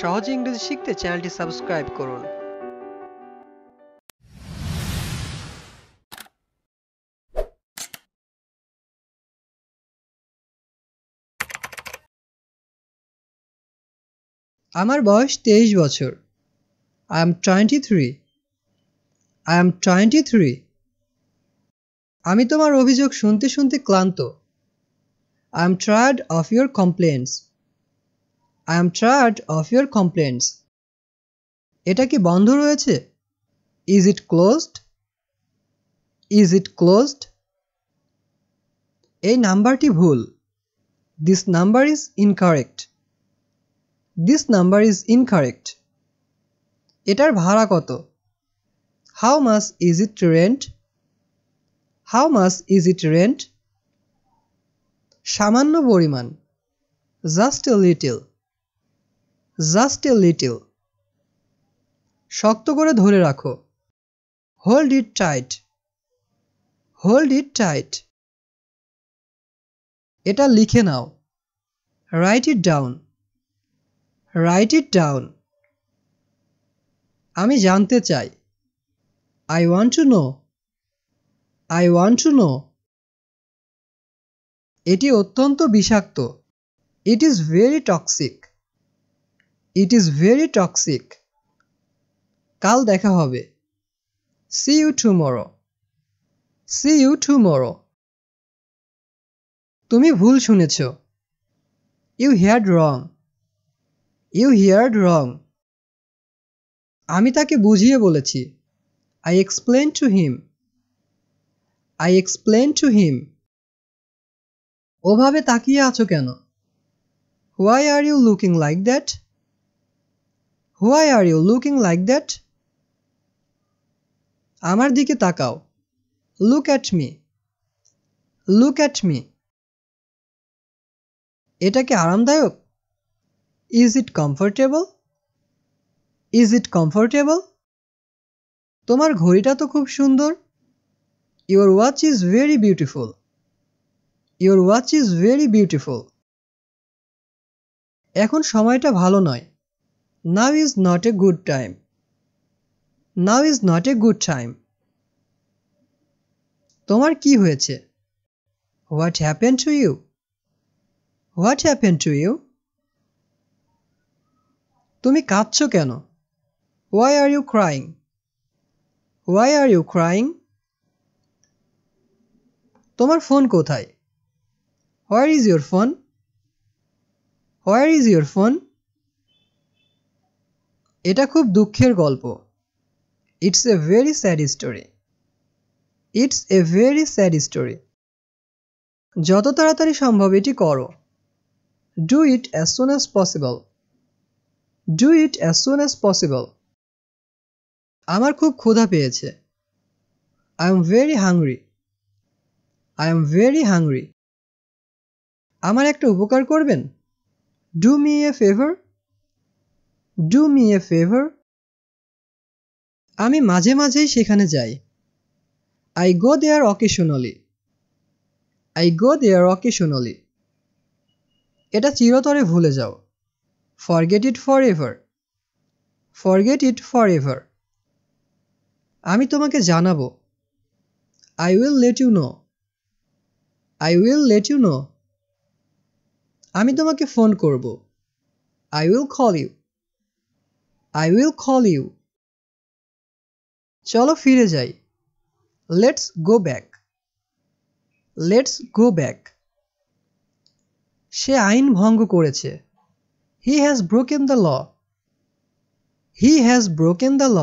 সহজে ইংরেজি শিখতে চ্যানেলটি সাবস্ক্রাইব করুন আমার বয়স তেইশ বছর I am twenty three I am twenty three আমি তোমার অভিযোগ শুনতে শুনতে ক্লান্ত I am tired of your complaints I am tired of your complaints এটা কি বন্ধ রয়েছে is it closed is it closed এই নাম্বারটি ভুল this number is incorrect this number is incorrect এটার ভাড়া কত how much is it rent how much is it rent সামান্য পরিমাণ just a little just a little শক্ত করে ধরে রাখো hold it tight hold it tight এটা লিখে নাও write it down write it down আমি জানতে চাই I want to know I want to know এটি অত্যন্ত বিষাক্ত it is very toxic it is very toxic কাল দেখা হবে see you tomorrow see you tomorrow তুমি ভুল শুনেছ you heard wrong you heard wrong আমি তাকে বুঝিয়ে বলেছি I explain to him I explain to him ওভাবে তাকিয়ে আছো কেন why are you looking like that why are you looking like that আমার দিকে তাকাও look at me look at me এটা কি আরামদায়ক is it comfortable is it comfortable তোমার ঘড়িটা তো খুব সুন্দর your watch is very beautiful your watch is very beautiful এখন সময়টা ভালো নয় Now is not a good time. Now is not a good time. তোমার কি হয়েছে what happen to you what happen to you তুমি কাঁদছো কেন why are you crying why are you crying তোমার ফোন কোথায় where is your phone where is your phone এটা খুব দুঃখের গল্প it's a very sad story it's a very sad story যত তাড়াতাড়ি সম্ভব এটি করো do it as soon as possible do it as soon as possible আমার খুব ক্ষুধা পেয়েছে I am very hungry I am very hungry আমার একটা উপকার করবেন do me a favour do me a favour আমি মাঝে মাঝেই সেখানে যাই I go there occasionally I go there occasionally এটা চিরতরে ভুলে যাও forget it forever forget it forever আমি তোমাকে জানাবো I will let you know I will let you know আমি তোমাকে ফোন করব I will call you I will call you চলো ফিরে যাই let's go back let's go back সে আইন ভঙ্গ করেছে he has broken the law he has broken the law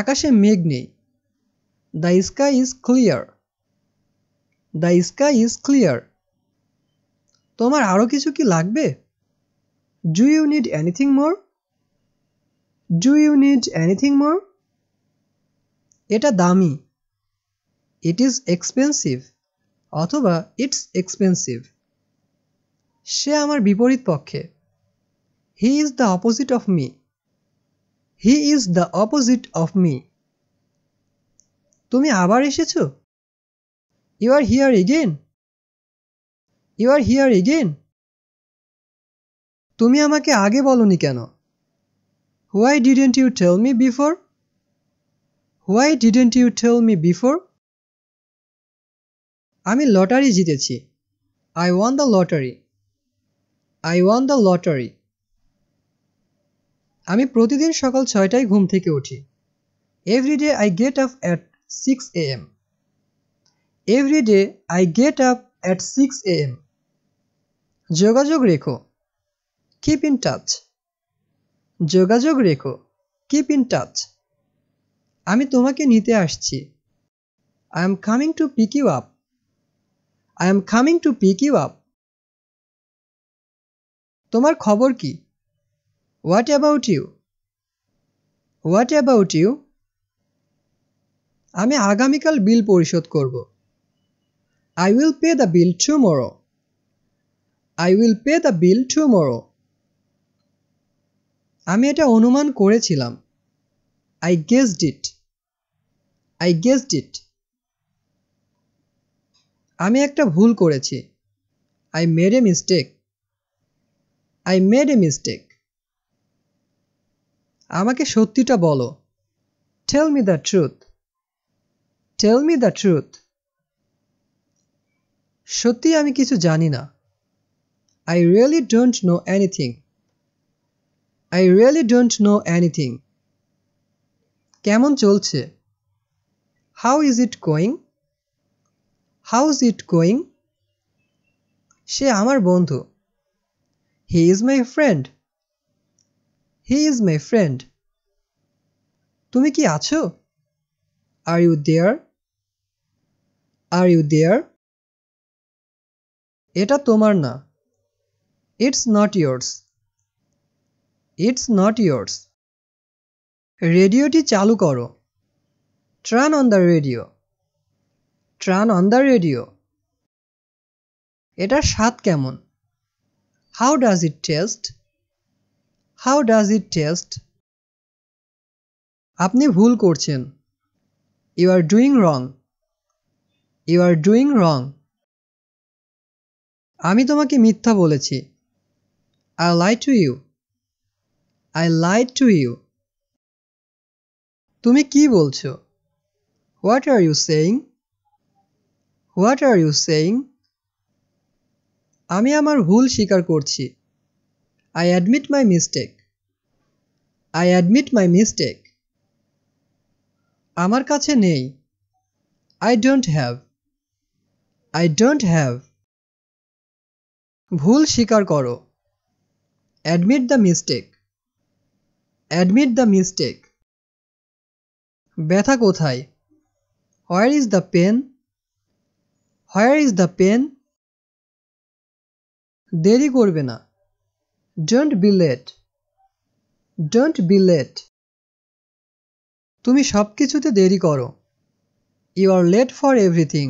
আকাশে মেঘ নেই the sky is clear the sky is clear তোমার আরও কিছু কি লাগবে Do you need anything more? Do you need anything more? এটা দামি ইট ইজ এক্সপেন্সিভ অথবা ইটস এক্সপেন্সিভ সে আমার বিপরীত পক্ষে he is the opposite of me he is the opposite of me তুমি আবার এসেছো you are here again you are here again তুমি আমাকে আগে বলনি কেন why didn't you tell me before why didn't you tell me before আমি lottery জিতেছি I won the lottery I won the lottery আমি প্রতিদিন সকাল ছয়টায় ঘুম থেকে উঠি every day I get up at six A M every day I get up at six A M যোগাযোগ রেখো কিপ ইন টাচ যোগাযোগ রেখো কিপ ইন টাচ আমি তোমাকে নিতে আসছি I am coming to pick you up I am coming to pick you up তোমার খবর কি what about you what about you আমি আগামীকাল বিল পরিশোধ করব I will pay the bill tomorrow I will pay the bill tomorrow আমি এটা অনুমান করেছিলাম I guessed it I guessed it আমি একটা ভুল করেছি I made a mistake I made a mistake আমাকে সত্যিটা বলো টেল me the truth tell me the truth সত্যি আমি কিছু জানি না I really don't know anything I really don't know anything কেমন চলছে how is it going how is it going সে আমার বন্ধু he is my friend he is my friend তুমি কি আছো are you there are you there এটা তোমার না it's not yours it's not yours রেডিওটি চালু করো turn on the radio turn on the radio এটার স্বাদ কেমন how does it taste how does it taste আপনি ভুল করছেন you are doing wrong you are doing wrong আমি তোমাকে মিথ্যা বলেছি I lie to you I lied to you তুমি কি বলছো what are you saying what are you saying আমি আমার ভুল স্বীকার করছি I admit my mistake I admit my mistake আমার কাছে নেই I don't have I don't have ভুল স্বীকার করো admit the mistake admit the mistake ব্যথা কোথায় where is the pain where is the pain দেরি করবে না don't be late don't be late তুমি সব কিছুতে দেরি করো you are late for everything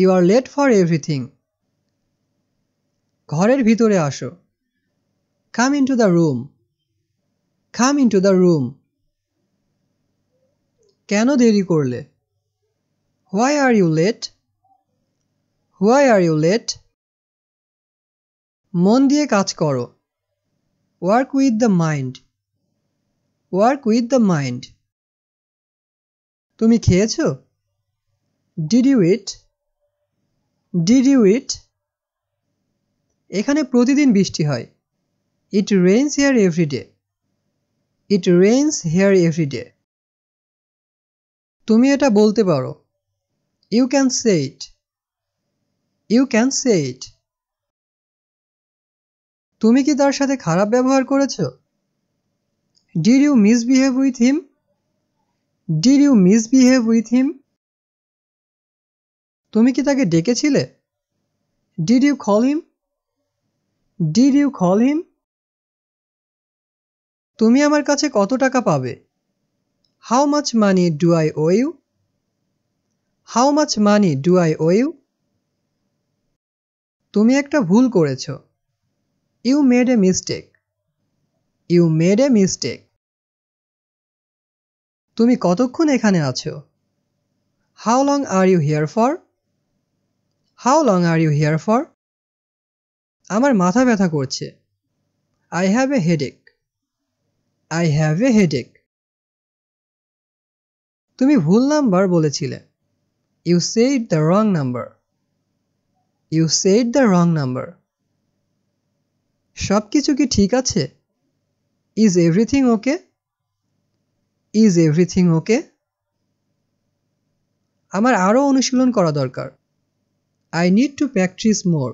you are late for everything ঘরের ভিতরে আসো come in to the room come in to the room কেন দেরি করলে why are you late why are you late মন দিয়ে কাজ করো work with the mind work with the mind তুমি খেয়েছো did you eat did you eat এখানে প্রতিদিন বৃষ্টি হয় it rains here everyday it rains here every day এটা বলতে পারো you can say it you can say it তুমি কি তার সাথে খারাপ ব্যবহার করেছো did you misbehave with him did you misbehave with him তুমি কি তাকে ডেকেছিলে did you call him did you call him তুমি আমার কাছে কত টাকা পাবে how much money do I owe you how much money do I owe you তুমি একটা ভুল করেছ you made a mistake you made a mistake তুমি কতক্ষণ এখানে আছো how long are you here for how long are you here for আমার মাথা ব্যথা করছে I have a headache I have a headache তুমি ভুল নাম্বার বলেছিলে you said the wrong number you said the wrong number সব কিছু কি ঠিক আছে is everything okay is everything okay আমার আরও অনুশীলন করা দরকার I need to practice more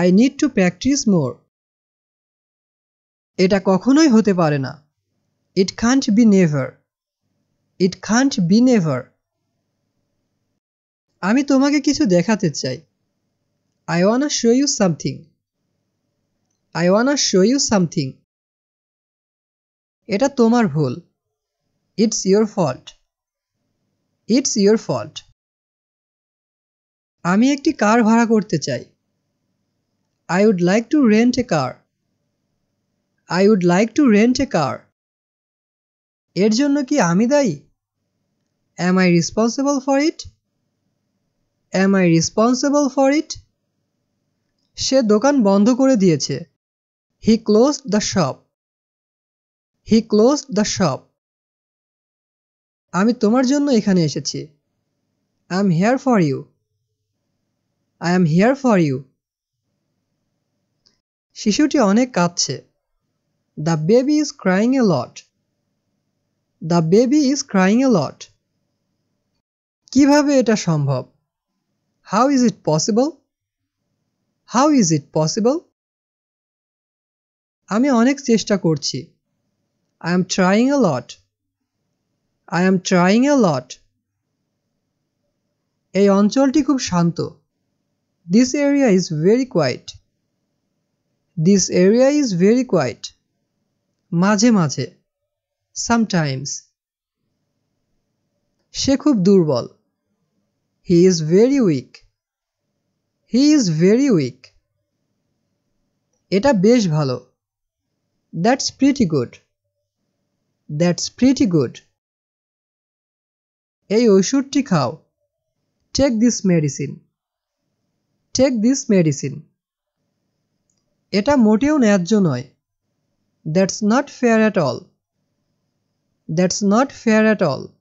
I need to practice more এটা কখনোই হতে পারে না it can't be never it can't be never আমি তোমাকে কিছু দেখাতে চাই I wanna show you something I wanna show you something এটা তোমার ভুল it's your fault it's your fault আমি একটি কার ভাড়া করতে চাই I would like to rent a car I would like to rent a car এর জন্য কি আমি দায়ী am I responsible for it am I responsible for it সে দোকান বন্ধ করে দিয়েছে he close the shop he close the shop আমি তোমার জন্য এখানে এসেছি I am here for you I am here for you শিশুটি অনেক কাঁদছে The baby is crying a lot. The baby is crying a lot কিভাবে এটা সম্ভব how is it possible how is it possible আমি অনেক চেষ্টা করছি I am trying a lot I am trying a lot এই অঞ্চলটি খুব শান্ত this area is very quiet this area is very quiet মাঝে মাঝে সামটাইমস সে খুব দুর্বল হি is very weak he is very weak এটা বেশ ভালো that's pretty good that's pretty good এই ওষুধটি খাও take this medicine take this medicine এটা মোটেও ন্যায্য নয় That's not fair at all. That's not fair at all.